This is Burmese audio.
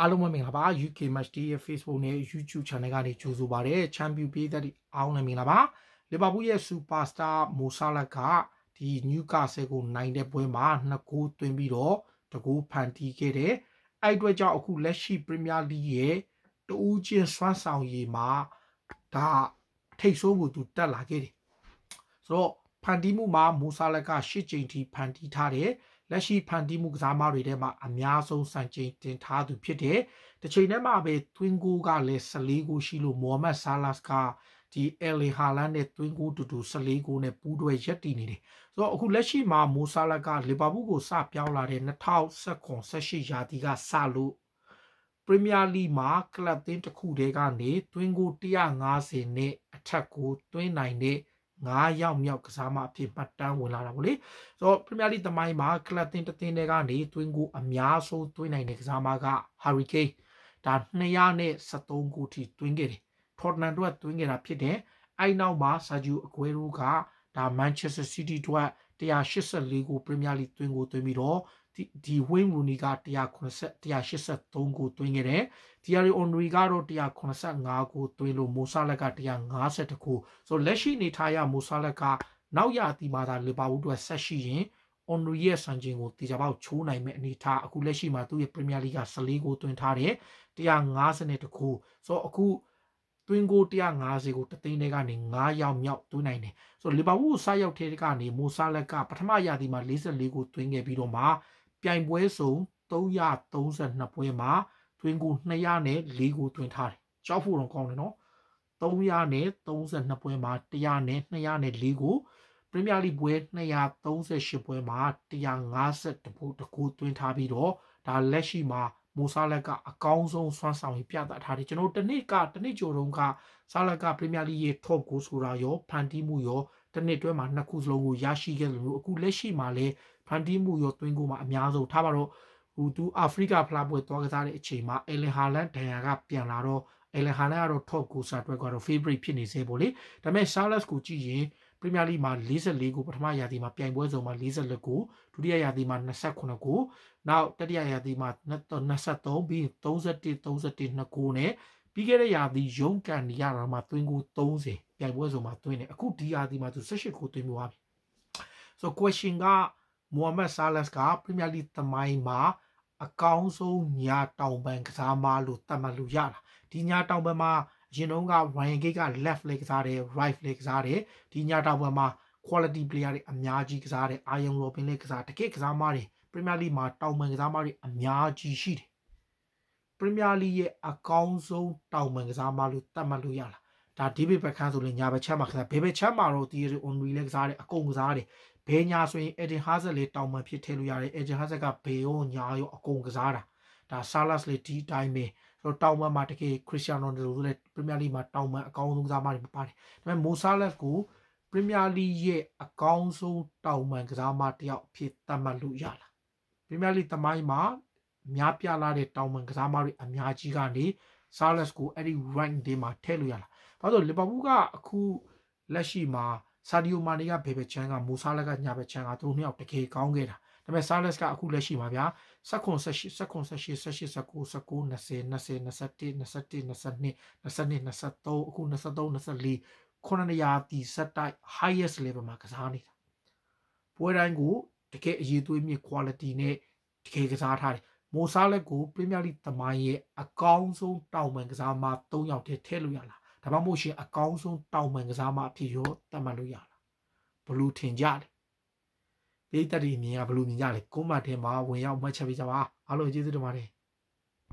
အားလုံးပဲမင်္ဂလာပါ UK Match Day ရဲ့ Facebook နဲ့ YouTube Channel ကနေကြိုဆိုပါရစေ Champion ပေးသက်ဒီအောင်လည်းမင်္ဂလာပါလီဗာပူးရဲ့ Superstar Mo Salah ကဒီ Newcastle ကိုနိုင်တဲ့ပွဲမှာနှစ်ဂိုးသွင်းပြီးတော့တကူဖန်တီးခဲ့တဲ့အဲ့အတွက်ကြောင့်အခုလက်ရှိ Premier League ရဲ့တဦးချင်းစွမ်းဆောင်ရည်မှာဒါထိတ်ဆိုးကိုသူတက်လာခဲ့တယ်ဆိုတော့ဖန်တီးမှုမှာမိုဆာလက်က၈ချိန်ထိဖန်တီးထားတယ်လက်ရှိဖန်တီးမှုကစားမတွေထဲမှာအများဆုံးစံချိန်တင်ထားသူဖြစ်တယ်။တစ်ချိန်တည်းမှာပဲ twin goal ကလည်း14 goal ရှိလို့မိုဟာမက်ဆာလာစ်ကဒီ LA ဟာလန်နဲ့ twin goal တူတူ14 goal နဲ့ပူးတွဲရပ်တည်နေတယ်။ဆိုတော့အခုလက်ရှိမှာမိုဆာလာကလီဗာပူးကိုစပြောင်းလာတဲ့2019-18ရာသီကစလို့ Premier League မှာကလပ်သင်းတစ်ခုတည်းကနေ twin goal 150နဲ့အထက်ကိုတွင်းနိုင်တဲ့9ရောက်မြောက်ကစားမအဖြစ်ပတ်တန်းဝင်လာတာပေါ့လေဆိုတော့ Premier League သမိုင်းမှာကလပ်တင်တစ်တင်တွေကနေတွင်းကိုအများဆုံးတွင်းနိုင်တဲ့ကစားမက Hurricane ဒါ213ကိုထိတွင်းခဲ့တယ် Tottenham တို့ကတွင်းခဲ့တာဖြစ်တယ်အဲ့နောက်မှာ Sergio Aguero ကဒါ Manchester City တို့က184ကို Premier League တွင်ကိုတွင်ပြီးတော့ဒီ Wayne Rooney က180 183ကိုတွင်ခဲ့တယ်။ Thierry Henry ကတော့185ကိုတွင်လို့ Mo Salah က150ကိုဆိုလက်ရှိနေထားရ Mo Salah ကနောက်ရာသီမှာသာလီဗာပူးအတွက်ဆက်ရှိရင် Henry ရဲ့စံချိန်ကိုတေချာပေါက်ချိုးနိုင်မဲ့အနေထားအခုလက်ရှိမှာသူ့ရဲ့ Premier League က14ကိုတွင်ထားတယ်150နဲ့တကူဆိုအခုတွင်းကို150ကိုတသိန်းထဲကနေ9ရောက်မြောက်တွင်းနိုင်တယ်ဆိုတော့လီဗာပူးကိုစားရောက်ထဲကနေမိုဆာလက်ကပထမရာသီမှာ44ကိုတွင်းခဲ့ပြီးတော့မှပြိုင်ပွဲဆုံး332ပွဲမှာ တွင်းကို200နဲ့4ကိုတွင်းထားတယ်ကြောက်ဖို့တော့ကောင်းတယ်နော်300နဲ့32ပွဲမှာ100နဲ့200နဲ့4ကိုပရီးမီးယားလိပွဲ238ပွဲမှာ150တပိုးတကူတွင်းထားပြီးတော့ဒါလက်ရှိမှာမိုဆာလက်ကအကောင်းဆုံးစွမ်းဆောင်ရည်ပြသထားတယ်ကျွန်တော်တစ်နှစ်ကတစ်နှစ်ကျော်တုန်းကဆာလက်ကပရီးမီးယားလိရဲ့ top goal ဆိုတာရောဖန်တီးမှုရောတစ်နှစ်တွဲမှာနှစ်ခုစလုံးကိုရရှိခဲ့တယ်လို့အခုလက်ရှိမှာလည်းဖန်တီးမှုရောတွင်းကိုမှအများဆုံးထားပါတော့ဟိုသူအာဖရိကဖလားပွဲသွားကစားတဲ့အချိန်မှာအဲလင်ဟာလန်ဒန်ယာကပြန်လာတော့အဲလင်ဟာလန်ကတော့ top goal စာအတွက်ကတော့ favorite ဖြစ်နေစေပေါ့လေဒါပေမဲ့ Charles ကိုကြည့်ရင်ပရီးမီးယားလိမှာ44ကိုပထမရာသီမှာပြိုင်ပွဲစုံမှာ44ကိုဒုတိယရာသီမှာ29ကိုနောက်တတိယရာသီမှာ23ပြီး31 31 2ကိုနဲ့ပြီးခဲ့တဲ့ရာသီရုံးကန်နေရတာမှာသွင်းကို30ပြိုင်ပွဲစုံမှာသွင်းတယ်အခုဒီရာသီမှာသူ18ကိုသွင်းပြီးသွားပြီ so question ကမိုဟာမက်ဆာလတ်ကပရီးမီးယားလိသမိုင်းမှာအကောင်းဆုံးညာတောင်ပံကစားမလို့သတ်မှတ်လို့ရတာဒီညာတောင်ပံမှာရင်တုန်းက Ryan Gate က left leg ကစားတယ် right leg ကစားတယ်ဒီညတာပွဲမှာ quality player တွေအများကြီးကစားတယ် Iron Robin လေးကစားတကယ့်ကစားမတွေ Premier League မှာတောင်ပန်ကစားမတွေအများကြီးရှိတယ် Premier League ရဲ့အကောင်းဆုံးတောင်ပန်ကစားမလို့သတ်မှတ်လို့ရလားဒါ David Beckham ဆိုရင်ညာဘက်ချက်မှာကစားဘယ်ဘက်ချက်မှာတော့ Thierry Henry လေးကစားတယ်အကုန်ကစားတယ်ဘယ်ညာဆိုရင် Eden Hazard လေးတောင်ပန်ဖြစ်ထည့်လို့ရတယ် Eden Hazard ကဘေရောညာရောအကုန်ကစားတာဒါ Salah လေးဒီတိုင်းပဲတော့တောင်မန်မှာတကယ်ခရစ်စတီယာနိုရိုဆိုလည်းပရီးမီးယားလိမှာတောင်မန်အကောင်းဆုံးကစားမတွေပါတယ်ဒါပေမဲ့မိုဆာလက်ကိုပရီးမီးယားလိရဲ့အကောင်းဆုံးတောင်မန်ကစားမတစ်ယောက်ဖြစ်သတ်မှတ်လို့ရလားပရီးမီးယားလိသမိုင်းမှာများပြလာတဲ့တောင်မန်ကစားမတွေအများကြီးကနေဆာလက်ကိုအဲ့ဒီ rank တွေမှာထည့်လို့ရလားဘာလို့လီဗာပူးကအခုလက်ရှိမှာဆာဒီယိုမာနီကဘယ်ဘက်ချမ်းကမိုဆာလက်ကညာဘက်ချမ်းကသူတို့နှစ်ယောက်တကယ်ကောင်းခဲ့တာဒါပေမဲ့ Silas ကအခုလက်ရှိပါဗျာ၁၇၁၈၁၈၁၈၁၉၁၉၂၀၂၀၂၁၂၁၂၂၂၂၂၂၃အခု23 24 900တီဆက်တိုက် highest level မှာကစားနေတာပွဲတိုင်းကိုတကယ်အရေးသွေးမြင့် quality နဲ့တကယ်ကစားထားတယ်မိုဆာလက်ကို Premier League သမိုင်းရဲ့အကောင်းဆုံးတောင်ပန်ကစားမ၃ယောက်တည်းထည့်လို့ရလားဒါမှမဟုတ်ရှင်အကောင်းဆုံးတောင်ပန်ကစားမအဖြစ်ရောသတ်မှတ်လို့ရလားဘလူးထင်ကြတယ်ပရိသတ်တွေမြင်ရဘယ်လိုမြင်ကြလဲကွန်မန့်ထဲမှာဝင်ရောက်မှတ်ချက်ပေးကြပါအားလုံးကျေးဇူးတင်ပါတယ်